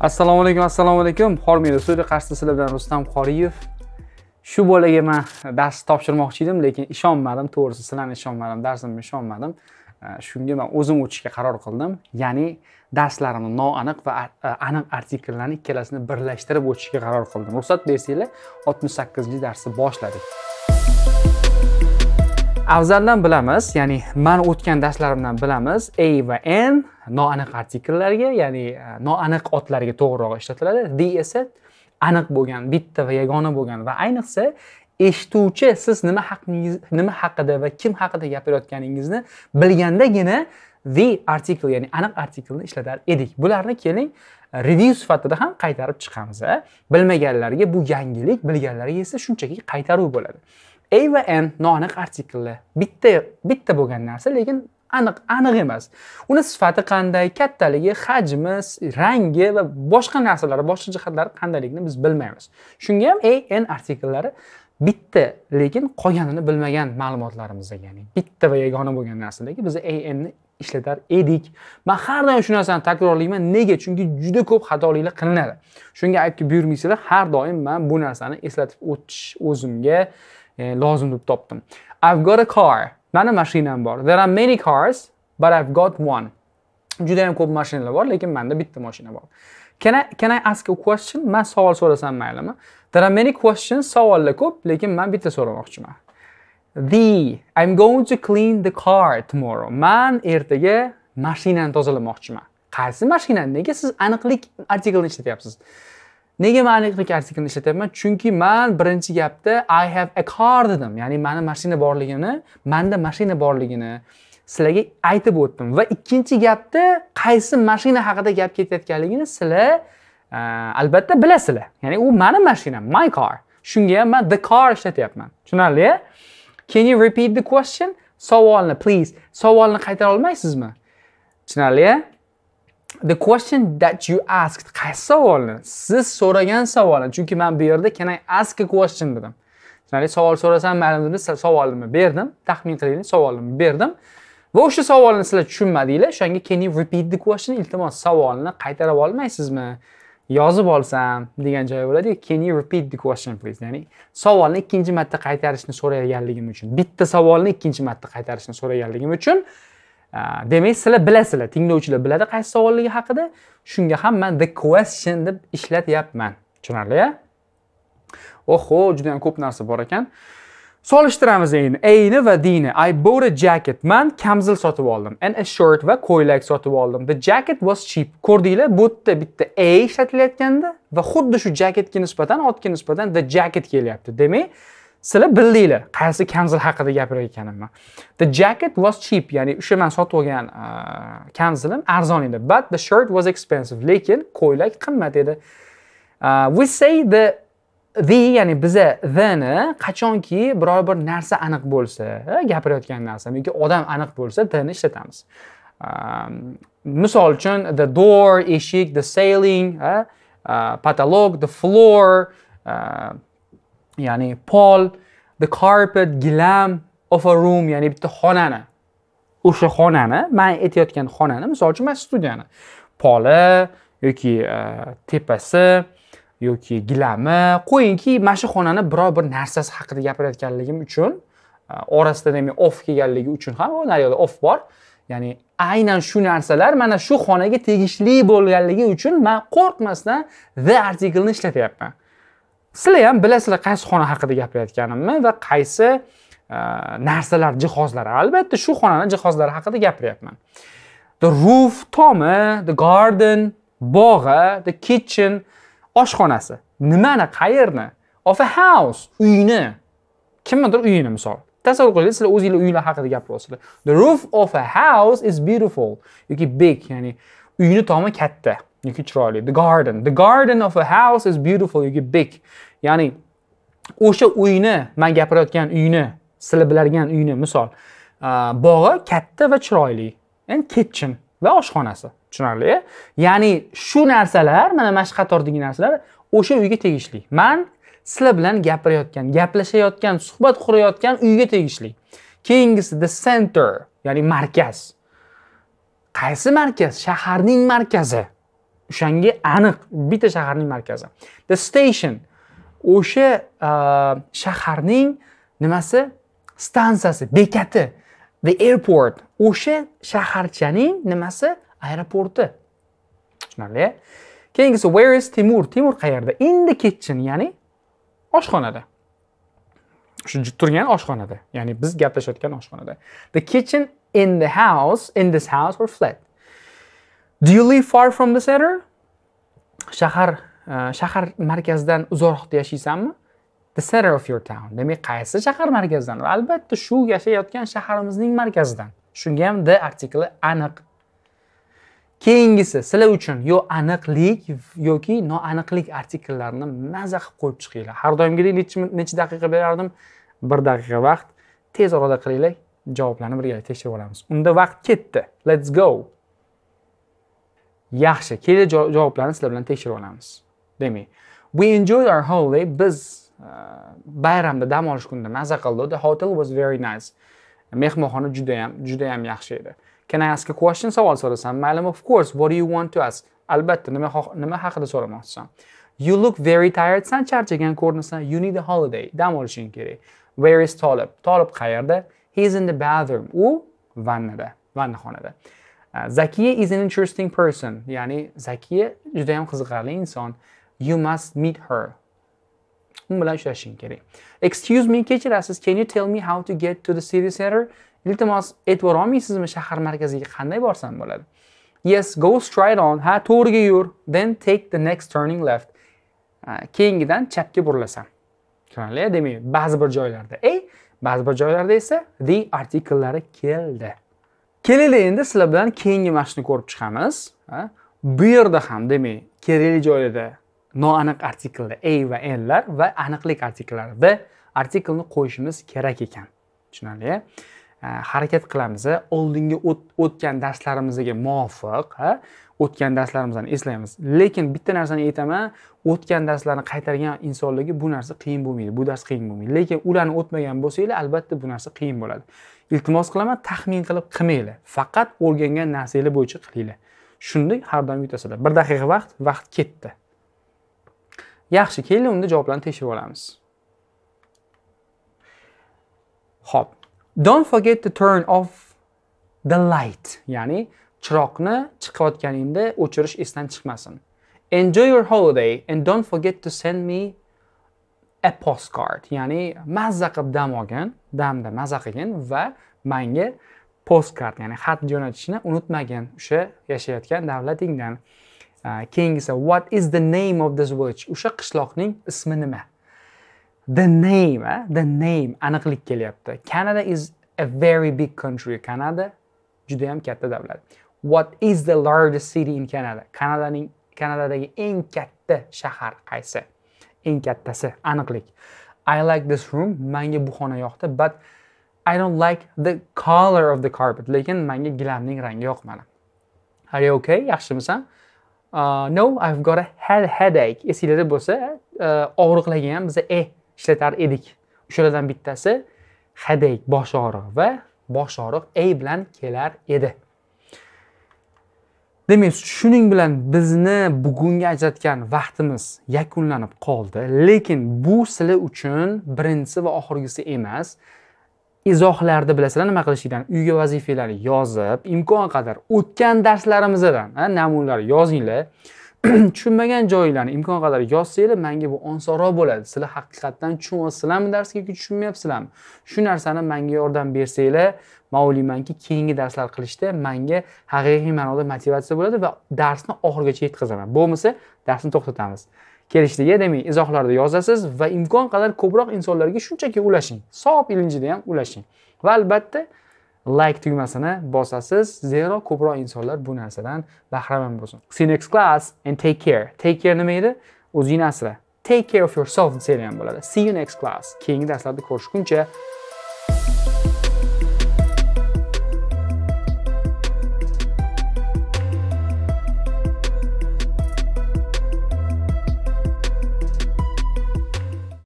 assalomu alaykum assalomu alaykum hormido studiya qarshisida sizlar bilan rustam qoriyev shu bolaga man dars topshirmoqchi edim lekin ishonmadim to'g'risi sizlarni ishonmadim darsimga ishonmadim shunga man o'zim o'tishga qaror qildim ya'ni darslarimni noaniq va e, aniq artikllarni ikkalasini birlashtirib o'tishga qaror qildim ruxsat bersanglar oltmish sakkizinchi darsni boshladik afzaldan bilamiz ya'ni man o'tgan darslarimdan bilamiz a va n noaniq artikllarga ya'ni e, noaniq otlarga to'g'riroq ishlatiladi d esa aniq bo'lgan bitta va yagona bo'lgan va ayniqsa eshituvchi siz nima haqingiz nima haqida va kim haqida gapirayotganingizni bilgandagina the artikl ya'ni aniq artiklni ishlatar edik bularni keling review sifatida ham qaytarib chiqamiz bilmaganlarga bu yangilik bilganlarga esa shunchaki qaytaruv bo'ladi a va n noaniq artikli bitta bitta bo'lgan narsa lekin aniq aniq emas uni sifati qanday kattaligi hajmi rangi va boshqa narsalar boshqa jihatlari qandayligini biz bilmaymiz shunga ham a n artikllari bitta lekin qolganini bilmagan ma'lumotlarimizda ya'ni bitta va yagona bo'lgan narsadagi biz a nni ishlatar edik man har doim shu narsani takrorlayman nega chunki juda ko'p xatoliklar qilinadi shunga aytib buyurmaysizlar har doim man bu narsani eslatib o'tish o'zimga Eh, lozim deb topdim i've got a car mani mashinam bor there are many cars but i've got one juda yam ko'p mashinalar bor lekin manda bitta mashina bor can I, can I ask a question man savol so'rasam maylimi there are many questions savollar ko'p lekin man bitta so'ramoqchiman the i'm going to clean the car tomorrow man ertaga mashinani tozalamoqchiman qaysi mashinani nega siz aniqlik artiklini ishlatyapsiz nega man aniqlik artiklini ishlatyapman chunki man birinchi gapda i have a car dedim ya'ni mani mashina borligini manda mashina borligini sizlarga aytib o'tdim va ikkinchi gapda qaysi mashina haqida gap ketayotganligini sizlar e, albatta bilasizlar ya'ni u mani mashinam my car shunga ham man the car ishlatyapman tushunarli can you repeat the question savolni please savolni qaytara olmaysizmi tushunarli the question that you asked qaysi savolni siz so'ragan savolni chunki man bu yerda can i ask a question dedim tushunarli savol so'rasam dedi savolimni berdim taxmin qiling savolimni berdim va o'sha savolni sizlar tushunmadinglar o'shanga can you repeat the question iltimos savolni qaytarib olmaysizmi yozib olsam degan joyi bo'ladiyu can you repeat the question please ya'ni savolni ikkinchi marta qaytarishni so'raganligim uchun bitta savolni ikkinchi marta qaytarishni so'raganligim uchun demak sizlar bilasizlar tinglovchilar biladi qaysi savolligi haqida shunga ham man the question deb ishlatyapman tushunarli oho juda yam ko'p narsa bor ekan solishtiramiz endi ani va dini i bought a jacket man kamzil sotib oldim and a shirt va ko'ylak sotib oldim the jacket was cheap ko'rdinglar bu yerda bitta a ishlatilayotganda va xuddi shu jaketga nisbatan otga nisbatan the jacket kelyapti demak sizlar bildinglar qaysi kanzil haqida gapirayotganimni the jacket was cheap ya'ni o'sha man sotib olgan uh, kanzilim arzon edi but the shirt was expensive lekin ko'ylak qimmat edi uh, we say the the ya'ni biza theni qachonki biror bir narsa aniq bo'lsa gapirayotgan narsa yoki odam aniq bo'lsa theni ishlatamiz um, misol uchun the door eshik the sailing uh, uh, patolog the floor uh, ya'ni pol the carpet gilam of a room ya'ni bitta xonani o'sha xonani man aytayotgan xonani misol uchun mana studiyani poli yoki e, tepasi yoki gilami qo'yingki mana shu xonani biror bir narsasi haqida gapirayotganligim uchun e, orasida demak of kelganligi uchun ham u of bor ya'ni aynan shu narsalar mana shu xonaga tegishli bo'lganligi uchun man qo'rqmasdan the artiklini ishlatyapman sizlar ham bilasizlar qaysi xona haqida gapirayotganimni va qaysi e, narsalar jihozlar albatta shu xonani jihozlari haqida gapiryapman the roof tomi the garden bog'i the kitchen oshxonasi nimani qayerni of a house uyni kimnidir uyini misol tasavvur qiling sizlar o'zinglar uyinglar haqida gapiryapsizlar the roof of a house is beautiful yoki big ya'ni uyni tomi katta yoki chiroyli the garden the garden of a house is beautiful yoki big ya'ni o'sha uyni man gapirayotgan uyni sizlar bilargan uyni misol uh, bog'i katta va chiroyli and kitchen va oshxonasi tushunarli e? ya'ni shu narsalar mana mana shu qatordagi narsalar o'sha uyga tegishli man sizlar bilan gapirayotgan gaplashayotgan suhbat qurayotgan uyga tegishli keyingisi the center ya'ni markaz qaysi markaz shaharning markazi o'shanga aniq bitta shaharning markazi the station o'sha e, shaharning nimasi stansiyasi bekati the airport o'sha shaharchaning nimasi aeroporti tushunarli keyingisi where is timur timur qayerda in the kitchen ya'ni oshxonada shu turgan oshxonada ya'ni biz gaplashayotgan oshxonada the kitchen in the house in this house or flat do you live far from the center shahar uh, shahar markazidan uzoqda yashaysanmi the center of your town demak qaysi shahar markazidan albatta shu yashayotgan shaharimizning markazidan shunga ham the artikli aniq keyingisi sizlar uchun yo aniqlik yoki noaniqlik artikllarini maza qilib qo'yib chiqinglar har doimgidek necha daqiqa berardim bir daqiqa vaqt tez orada qilinglar javoblarni birgalikda tekshirib olamiz unda vaqt ketdi let's go yaxshi keyingi javoblarni sizlar bilan tekshirib olamiz demak we enjoyed our holiday biz uh, bayramda dam olish kunida maza qildik the hotel was very nice mehmonxona juda ham, juda ham yaxshi edi can i ask a question savol so'rasam maylimi of course what do you want to ask albatta nima nima haqida so'ramoqchisan you look very tired san charchagan ko'rinasan you need a holiday dam olishing kerak where is tolib tolib qayerda he is in the bathroom u vannada vannaxonada zakiya э, is an interesting person ya'ni zakiya juda yam qiziqarli inson you must meet her u bilan uchrashing kerak excuse me kechirasiz can you tell me how to get to the city center iltimos aytib olmaysizmi shahar markaziga qanday borsam bo'ladi yes go straight on ha to'g'riga yur then take the next turning left keyingidan chapga burilasan tushunarli demak ba'zi bir joylarda ey ba'zi bir joylarda esa the artikllari keldi kelinglar endi sizlar bilan keyingi mashqni ko'rib chiqamiz bu yerda ham demak kerakli joylarda noaniq artiklda a va nlar va aniqlik b artiklni qo'yishimiz kerak ekan tushunarli harakat qilamiz oldingi o'tgan darslarimizga muvofiq o'tgan darslarimizni eslaymiz lekin bitta narsani aytaman o'tgan darslarni qaytargan insonlarga bu narsa qiyin bo'lmaydi bu dars qiyin bo'lmaydi lekin ularni o'tmagan bo'lsanglar albatta bu narsa qiyin bo'ladi iltimos qilaman taxmin qilib qilmanglar faqat o'rgangan narsanglar bo'yicha qilinglar shunda har doim yutasizlar bir daqiqa vaqt vaqt ketdi yaxshi keling unda javoblarni tekshirib olamiz ho'p don't forget to turn off the light ya'ni chiroqni chiqayotganingda o'chirish esdan chiqmasin enjoy your holiday and don't forget to send me a postcard ya'ni mazza qilib dam olgin damda mazza qilgin va menga postkard ya'ni xat jo'natishni unutmagin o'sha yashayotgan davlatingdan uh, keyingisi what is the name of this village o'sha qishloqning ismi nima the name eh? the name aniqlik kelyapti canada is a very big country canada juda yam katta davlat what is the largest city in canada kanadaning kanadadagi eng katta shahar qaysi eng kattasi aniqlik i like this room menga bu xona yoqdi but i don't like the color of the carpet lekin menga gilamning rangi yoqmadi are you okay yaxshimisan uh, no i've got a head headache esinglarda bo'lsa uh, og'riqlarga ham biza e ishlatar edik o'shalardan bittasi headache bosh og'rig'i va bosh og'riq a bilan kelar edi demak shuning bilan bizni bugunga ajratgan vaqtimiz yakunlanib qoldi lekin bu sizlar uchun birinchisi va oxirgisi emas izohlarda bilasizlar nima qilishinglarni uyga vazifalar yozib imkon qadar o'tgan darslarimizdan namunalar yozinglar tushunmagan joyinglarni imkon qadar yozsanglar manga bu osonroq bo'ladi sizlar haqiqatdan tushunyapsizlarmi darsga yoki tushunmayapsizlarmi shu narsani manga yordam bersanglar man o'ylaymanki keyingi darslar qilishda manga haqiqiy ma'noda motivatsiya bo'ladi va darsni oxirigacha yetkazaman bo'lmasa darsni to'xtatamiz kelishdiga demak izohlarda yozasiz va imkon qadar ko'proq insonlarga shunchaki ulashing savob ilinjida ham ulashing va albatta like tugmasini bosasiz zero ko'proq insonlar bu narsadan bahramand bo'lsin see you next class and take care take care nima edi o'zingni asra take care of yourself desa ham bo'ladi see you next class keyingi darslarda ko'rishguncha